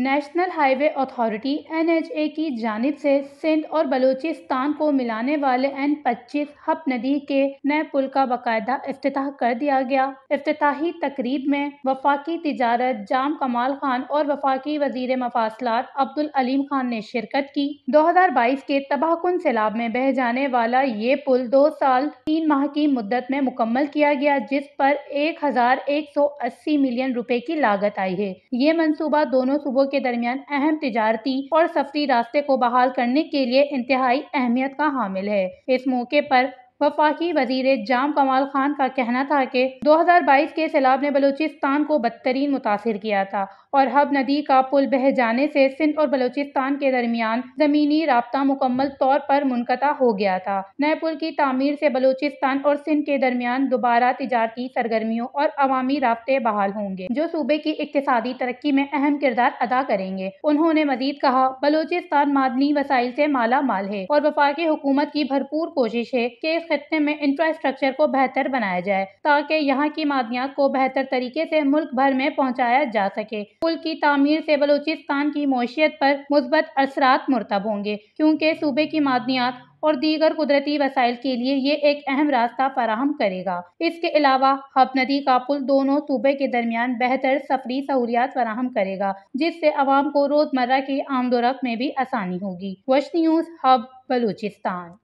national highway authority NHA की जानब से सिंध और बलूचिस्तान को मिलाने वाले एन पच्चीस हप नदी के नए पुल का बाकायदा अफ्ताह कर दिया गया अफ्ताही तकरीब में वफाकी तजारत जाम कमाल खान और वफाकी वजीर मफासलात अब्दुल अलीम खान ने शिरकत की दो हजार बाईस के तबाहकुन सैलाब में बह जाने वाला ये पुल दो साल तीन माह की मुद्दत में मुकम्मल किया गया जिस पर एक हजार एक सौ अस्सी मिलियन रुपए की लागत आई है ये मनसूबा दोनों सूबों के दरमियान अहम तजारती और सफरी रास्ते को बहाल करने के लिए इंतहाई अहमियत का हामिल है इस मौके पर वफाकी वजीर जाम कमाल खान का कहना था कि 2022 के सैलाब ने बलूचिस्तान को बदतरीन मुतासर किया था और हब नदी का पुल बह जाने से सिंध और बलूचिस्तान के दरमियान ज़मीनी रबता मुकम्मल तौर पर मुनकता हो गया था नए पुल की तमीर से बलूचिस्तान और सिंध के दरमियान दोबारा तजारती सरगर्मियों और अवामी रबते बहाल होंगे जो सूबे की इकतदी तरक्की में अहम किरदार अदा करेंगे उन्होंने मजीद कहा बलूचिस्तान मादनी वसाइल से माला माल है और वफाकी हुकूमत की भरपूर कोशिश है की खत्ते में इंफ्रास्ट्रक्चर को बेहतर बनाया जाए ताकि यहाँ की मादियात को बेहतर तरीके से मुल्क भर में पहुँचाया जा सके पुल की तमीर से बलूचिस्तान की मैशियत पर मुस्बत असरात मुरतब होंगे क्योंकि सूबे की मादनियात और दीगर कुदरती वसाइल के लिए ये एक अहम रास्ता फराहम करेगा इसके अलावा हब नदी का पुल दोनों सूबे के दरमियान बेहतर सफरी सहूलियात फराहम करेगा जिससे आवाम को रोजमर्रा की आमदोरफ में भी आसानी होगी वश न्यूज़ हब बलूचिस्तान